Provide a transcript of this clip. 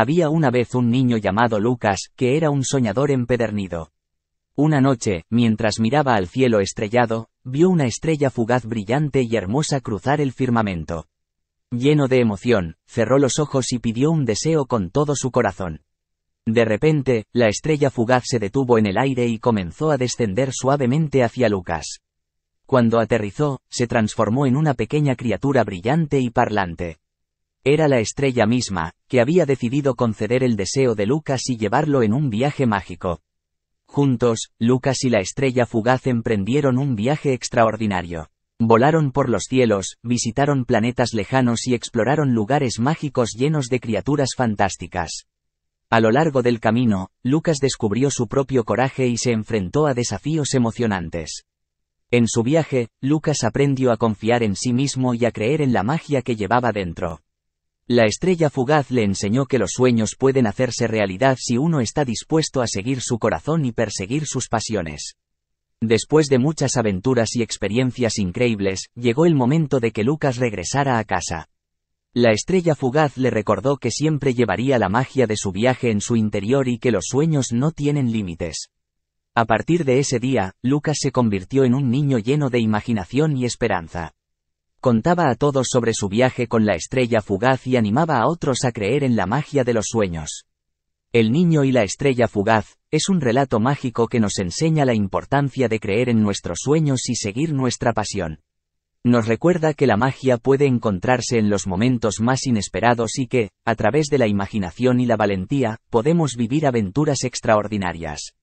Había una vez un niño llamado Lucas, que era un soñador empedernido. Una noche, mientras miraba al cielo estrellado, vio una estrella fugaz brillante y hermosa cruzar el firmamento. Lleno de emoción, cerró los ojos y pidió un deseo con todo su corazón. De repente, la estrella fugaz se detuvo en el aire y comenzó a descender suavemente hacia Lucas. Cuando aterrizó, se transformó en una pequeña criatura brillante y parlante. Era la estrella misma, que había decidido conceder el deseo de Lucas y llevarlo en un viaje mágico. Juntos, Lucas y la estrella fugaz emprendieron un viaje extraordinario. Volaron por los cielos, visitaron planetas lejanos y exploraron lugares mágicos llenos de criaturas fantásticas. A lo largo del camino, Lucas descubrió su propio coraje y se enfrentó a desafíos emocionantes. En su viaje, Lucas aprendió a confiar en sí mismo y a creer en la magia que llevaba dentro. La estrella fugaz le enseñó que los sueños pueden hacerse realidad si uno está dispuesto a seguir su corazón y perseguir sus pasiones. Después de muchas aventuras y experiencias increíbles, llegó el momento de que Lucas regresara a casa. La estrella fugaz le recordó que siempre llevaría la magia de su viaje en su interior y que los sueños no tienen límites. A partir de ese día, Lucas se convirtió en un niño lleno de imaginación y esperanza contaba a todos sobre su viaje con la estrella fugaz y animaba a otros a creer en la magia de los sueños. El niño y la estrella fugaz, es un relato mágico que nos enseña la importancia de creer en nuestros sueños y seguir nuestra pasión. Nos recuerda que la magia puede encontrarse en los momentos más inesperados y que, a través de la imaginación y la valentía, podemos vivir aventuras extraordinarias.